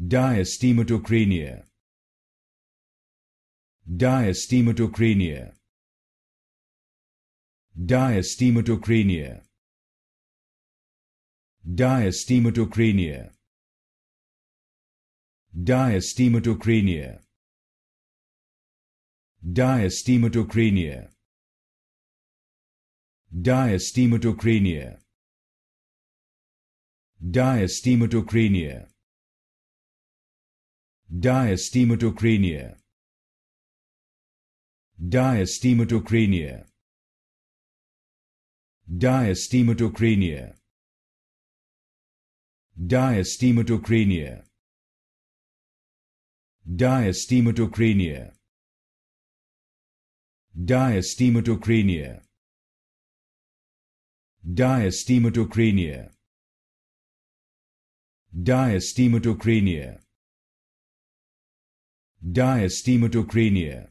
diastematocrania diastematocrania diastematocrania diastematocrania diastematocrania diastematocrania diastematocrania diastematocrania diastematocrania diastematocrania diastematocrania diastematocrania diastematocrania diastematocrania diastematocrania diastematocrania Diastema Ukrainia.